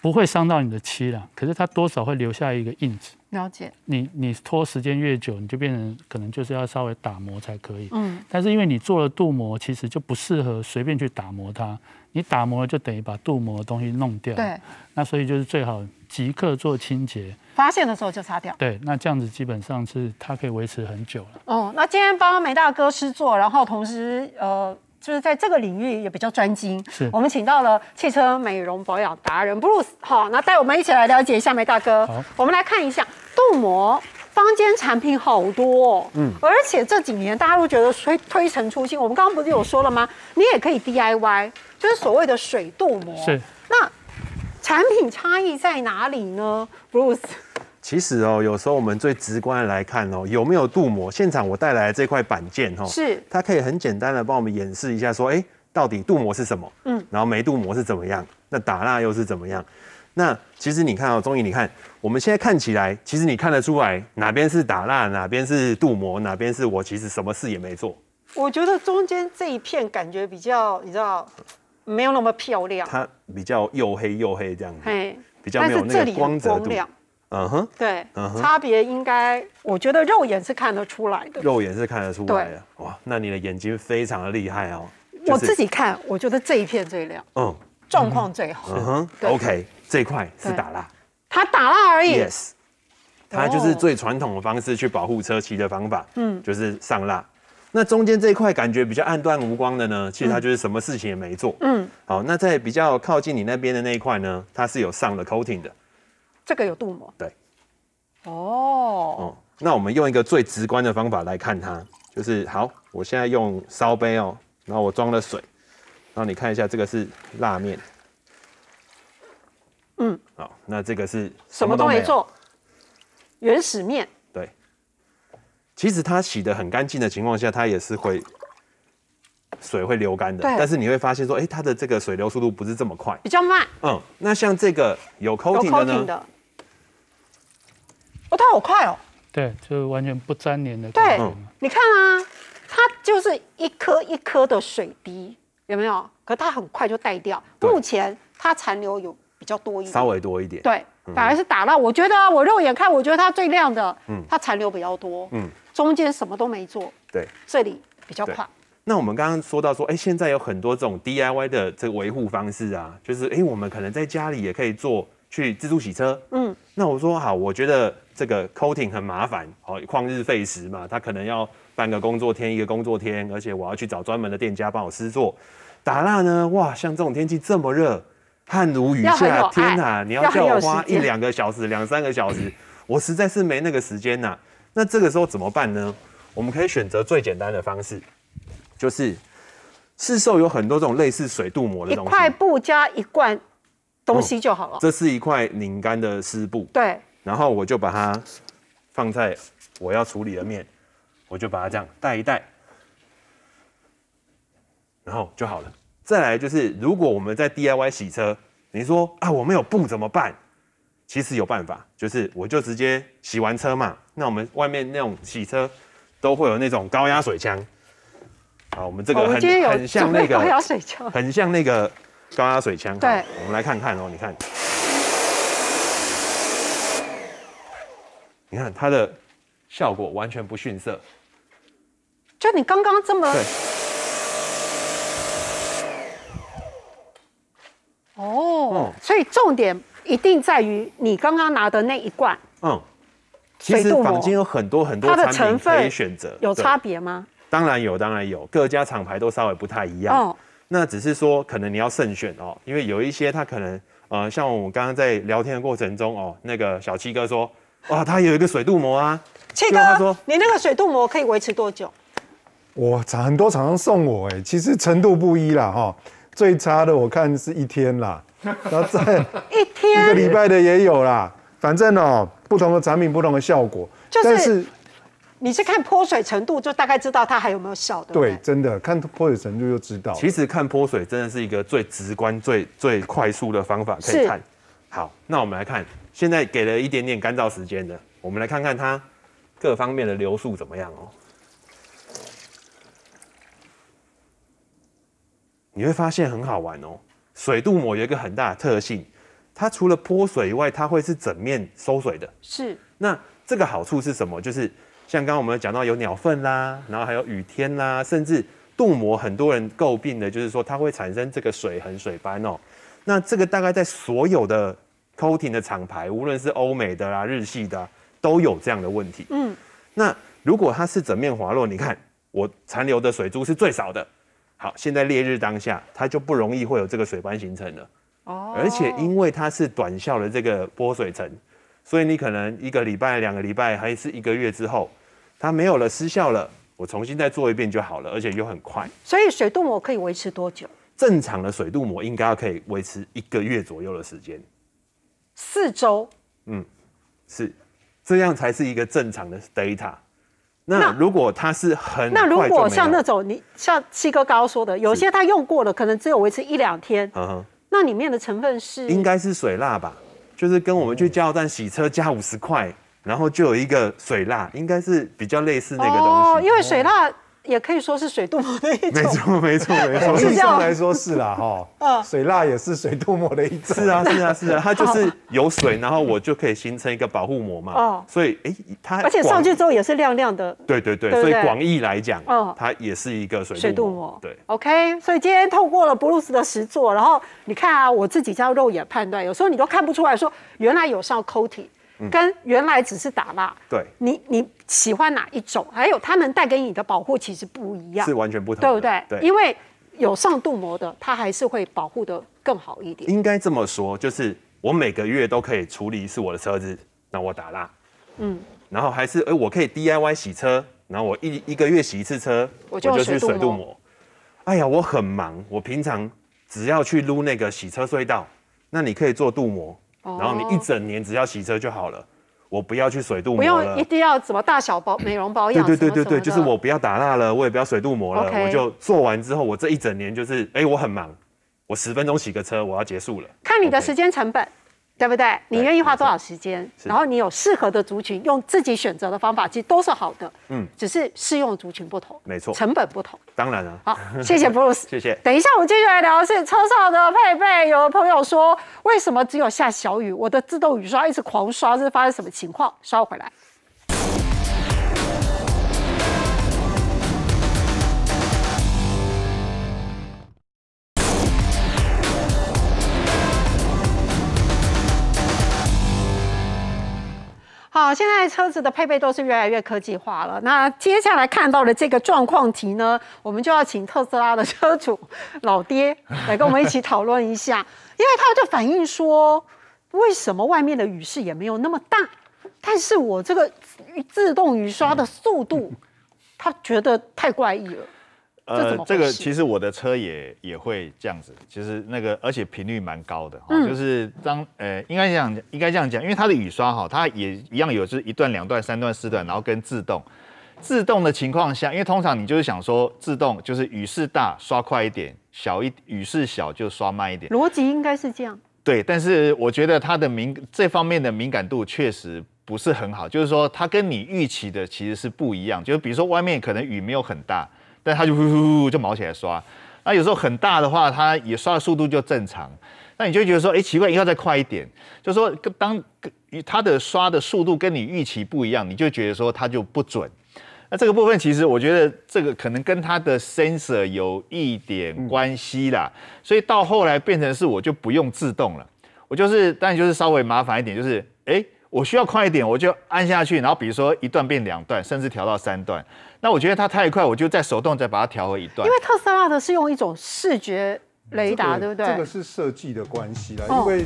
不会伤到你的漆了。可是它多少会留下一个印子。了解。你你拖时间越久，你就变成可能就是要稍微打磨才可以。嗯。但是因为你做了镀膜，其实就不适合随便去打磨它。你打磨就等于把镀膜东西弄掉。对。那所以就是最好即刻做清洁。发现的时候就擦掉。对。那这样子基本上是它可以维持很久了。哦，那今天帮梅大哥师做，然后同时呃就是在这个领域也比较专精。是。我们请到了汽车美容保养达人 Bruce，好，那带我们一起来了解一下梅大哥。好。我们来看一下镀膜，坊间产品好多。哦，嗯。而且这几年大家都觉得推推陈出新，我们刚刚不是有说了吗？你也可以 DIY。就是所谓的水镀膜，是那产品差异在哪里呢？Bruce，其实哦，有时候我们最直观的来看哦，有没有镀膜。现场我带来的这块板件哦，是它可以很简单的帮我们演示一下，说哎，到底镀膜是什么？嗯，然后没镀膜是怎么样？那打蜡又是怎么样？那其实你看哦，终于你看我们现在看起来，其实你看得出来哪边是打蜡，哪边是镀膜，哪边是我其实什么事也没做。我觉得中间这一片感觉比较，你知道。没有那么漂亮，它比较又黑又黑这样子，比较没有那个光泽度。嗯哼，对，差别应该我觉得肉眼是看得出来的，肉眼是看得出来的。哇，那你的眼睛非常的厉害哦！我自己看，我觉得这一片最亮，嗯，状况最好。嗯哼，OK，这块是打蜡，它打蜡而已。Yes，它就是最传统的方式去保护车漆的方法，嗯，就是上蜡。那中间这一块感觉比较暗淡无光的呢，其实它就是什么事情也没做。嗯，好，那在比较靠近你那边的那一块呢，它是有上了 coating 的，这个有镀膜。对。哦。哦，那我们用一个最直观的方法来看它，就是好，我现在用烧杯哦，然后我装了水，然后你看一下这个是蜡面。嗯。好，那这个是什么都没做，原始面。其实它洗的很干净的情况下，它也是会水会流干的。但是你会发现说，哎，它的这个水流速度不是这么快，比较慢。嗯。那像这个有 coating 的呢？有的。它好快哦。对，就是完全不粘连的对，你看啊，它就是一颗一颗的水滴，有没有？可它很快就带掉。目前它残留有比较多一点。稍微多一点。对，反而是打蜡。我觉得我肉眼看，我觉得它最亮的，嗯，它残留比较多，嗯。中间什么都没做，对，这里比较快。那我们刚刚说到说，哎，现在有很多这种 DIY 的这个维护方式啊，就是哎，我们可能在家里也可以做去自助洗车。嗯，那我说好，我觉得这个 coating 很麻烦，好旷日费时嘛，它可能要半个工作天一个工作天，而且我要去找专门的店家帮我施做。打蜡呢，哇，像这种天气这么热，汗如雨下，天哪，你要叫我花一两个小时、两三个小时，我实在是没那个时间呐。那这个时候怎么办呢？我们可以选择最简单的方式，就是市售有很多种类似水镀膜的东西，一块布加一罐东西就好了。这是一块拧干的湿布，对。然后我就把它放在我要处理的面，我就把它这样带一带，然后就好了。再来就是，如果我们在 DIY 洗车，你说啊，我没有布怎么办？其实有办法，就是我就直接洗完车嘛。那我们外面那种洗车，都会有那种高压水枪，啊，我们这个很很像那个高压水枪，很像那个高压水枪。对，我们来看看哦，你看，你看它的效果完全不逊色，就你刚刚这么对，哦，所以重点一定在于你刚刚拿的那一罐，嗯。其实，坊间有很多很多产品可以选择，有差别吗？当然有，当然有，各家厂牌都稍微不太一样。哦，那只是说，可能你要慎选哦，因为有一些它可能，呃，像我们刚刚在聊天的过程中，哦，那个小七哥说，哇，他有一个水镀膜啊。七哥，你那个水镀膜可以维持多久？我厂很多厂商送我，哎，其实程度不一啦，哈，最差的我看是一天啦，然后再 一天一个礼拜的也有啦，反正哦。不同的产品，不同的效果。就是，你是看泼水程度，就大概知道它还有没有效的。对，真的看泼水程度就知道。其实看泼水真的是一个最直观、最最快速的方法，可以看好。那我们来看，现在给了一点点干燥时间的，我们来看看它各方面的流速怎么样哦。你会发现很好玩哦，水镀膜有一个很大的特性。它除了泼水以外，它会是整面收水的。是，那这个好处是什么？就是像刚刚我们讲到有鸟粪啦，然后还有雨天啦，甚至镀膜很多人诟病的，就是说它会产生这个水痕、水斑哦。那这个大概在所有的 coating 的厂牌，无论是欧美的啦、日系的，都有这样的问题。嗯，那如果它是整面滑落，你看我残留的水珠是最少的。好，现在烈日当下，它就不容易会有这个水斑形成了。哦，而且因为它是短效的这个玻水层，所以你可能一个礼拜、两个礼拜还是一个月之后，它没有了失效了，我重新再做一遍就好了，而且又很快。所以水镀膜可以维持多久？正常的水镀膜应该可以维持一个月左右的时间，四周。嗯，是，这样才是一个正常的 data。那如果它是很……那如果像那种你像七哥刚刚说的，有些他用过了，可能只有维持一两天。嗯哼。那里面的成分是应该是水蜡吧，就是跟我们去加油站洗车加五十块，然后就有一个水蜡，应该是比较类似那个东西。哦，因为水蜡。也可以说是水镀膜的一种，没错没错没错。这样来说是啦，哈，嗯，水蜡也是水镀膜的一种。是啊是啊是啊，它就是有水，然后我就可以形成一个保护膜嘛。哦，所以哎，它而且上去之后也是亮亮的。对对对，所以广义来讲，嗯，它也是一个水水镀膜。对，OK。所以今天透过了布鲁斯的实作，然后你看啊，我自己叫肉眼判断，有时候你都看不出来，说原来有上 KOT。跟原来只是打蜡，对，你你喜欢哪一种？还有它能带给你的保护其实不一样，是完全不同，对不对？对，因为有上镀膜的，它还是会保护的更好一点。应该这么说，就是我每个月都可以处理一次我的车子，那我打蜡，嗯，然后还是哎，我可以 DIY 洗车，然后我一一个月洗一次车，我就去水镀膜。哎呀，我很忙，我平常只要去撸那个洗车隧道，那你可以做镀膜。然后你一整年只要洗车就好了，我不要去水镀膜了。不用，一定要什么大小包美容保养？对对对对对，就是我不要打蜡了，我也不要水镀膜了，我就做完之后，我这一整年就是，哎，我很忙，我十分钟洗个车，我要结束了。看你的时间成本。对不对？你愿意花多少时间？然后你有适合的族群，用自己选择的方法，其实都是好的。嗯，只是适用族群不同，没错，成本不同，当然了。好，谢谢 Bruce，谢谢。等一下，我们接下来聊。是车上的配备。有朋友说，为什么只有下小雨，我的自动雨刷一直狂刷，是发生什么情况？稍后回来。好，现在车子的配备都是越来越科技化了。那接下来看到的这个状况题呢，我们就要请特斯拉的车主老爹来跟我们一起讨论一下，因为他就反映说，为什么外面的雨势也没有那么大，但是我这个自动雨刷的速度，他觉得太怪异了。呃，这个其实我的车也也会这样子，其实那个而且频率蛮高的哈，就是当呃应该这样应该这样讲，因为它的雨刷哈，它也一样有就是一段、两段、三段、四段，然后跟自动，自动的情况下，因为通常你就是想说自动就是雨势大刷快一点，小一雨势小就刷慢一点，逻辑应该是这样。对，但是我觉得它的敏这方面的敏感度确实不是很好，就是说它跟你预期的其实是不一样，就比如说外面可能雨没有很大。但它就呼呼呼就毛起来刷，那有时候很大的话，它也刷的速度就正常。那你就觉得说，哎，奇怪，应该再快一点。就是说，当它的刷的速度跟你预期不一样，你就觉得说它就不准。那这个部分其实我觉得这个可能跟它的 sensor 有一点关系啦。所以到后来变成是我就不用自动了，我就是但就是稍微麻烦一点，就是哎。我需要快一点，我就按下去，然后比如说一段变两段，甚至调到三段。那我觉得它太快，我就再手动再把它调回一段。因为特斯拉的是用一种视觉雷达，对不对？这个是设计的关系啦，因为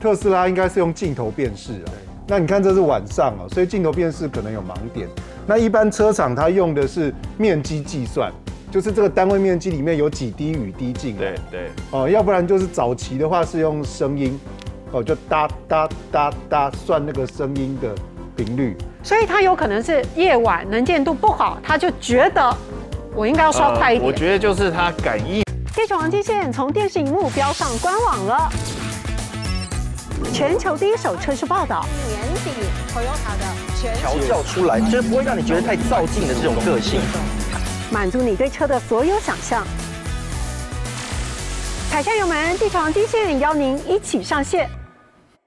特斯拉应该是用镜头辨识啊。那你看这是晚上哦，所以镜头辨识可能有盲点。那一般车厂它用的是面积计算，就是这个单位面积里面有几滴雨滴进。对对。哦，要不然就是早期的话是用声音。哦，就哒哒哒哒算那个声音的频率，所以它有可能是夜晚能见度不好，他就觉得我应该要烧快一点。我觉得就是它感应。地球黄金线从电视荧幕飙上官网了，全球第一手车市报道，年底 Toyota 的全球调教出来，就是不会让你觉得太造劲的这种个性，满足你对车的所有想象。踩下油门，地球黄金线邀您一起上线。